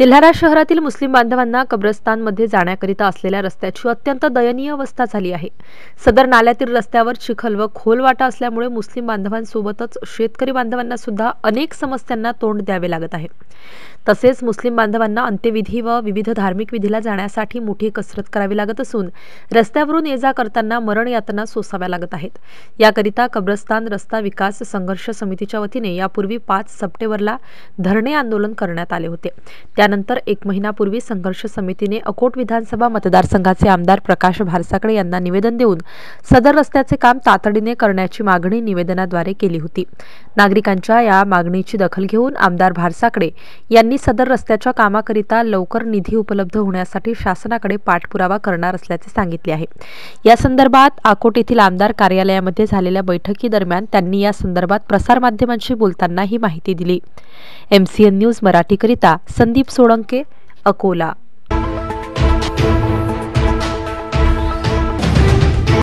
तेल्हारा शहरातील मुस्लिम बांधवांना कब्रस्तानमध्ये जाण्याकरिता असलेल्या रस्त्याची अत्यंत दयनीय अवस्था झाली आहे सदर नाल्यातील रस्त्यावर चिखल व खोल वाटा असल्यामुळे मुस्लिम बांधवांसोबतच शेतकरी बांधवांना सुद्धा अनेक समस्यांना तोंड द्यावे लागत आहे तसेच मुस्लिम बांधवांना अंत्यविधी व विविध धार्मिक विधीला जाण्यासाठी मोठी कसरत करावी लागत असून रस्त्यावरून ये जा करताना मरण यातना सोसाव्या लागत आहेत याकरिता कब्रस्तान रस्ता विकास संघर्ष समितीच्या वतीने यापूर्वी पाच सप्टेंबरला धरणे आंदोलन करण्यात आले होते त्या त्यानंतर एक महिनापूर्वी संघर्ष समितीने अकोट विधानसभा मतदारसंघाचे आमदार प्रकाश भारसाकडे यांना निवेदन देऊन सदर रस्त्याचे काम तातडीने करण्याची मागणी निवेदनाद्वारे केली होती नागरिकांच्या या मागणीची दखल घेऊन आमदार भारसाकडे यांनी सदर रस्त्याच्या कामाकरिता लवकर निधी उपलब्ध होण्यासाठी शासनाकडे पाठपुरावा करणार असल्याचे सांगितले आहे या संदर्भात अकोट येथील आमदार कार्यालयामध्ये झालेल्या बैठकीदरम्यान त्यांनी या संदर्भात प्रसारमाध्यमांशी बोलताना ही माहिती दिली एमसीएन न्यूज मराठीकरिता संदीप सोळंके अकोला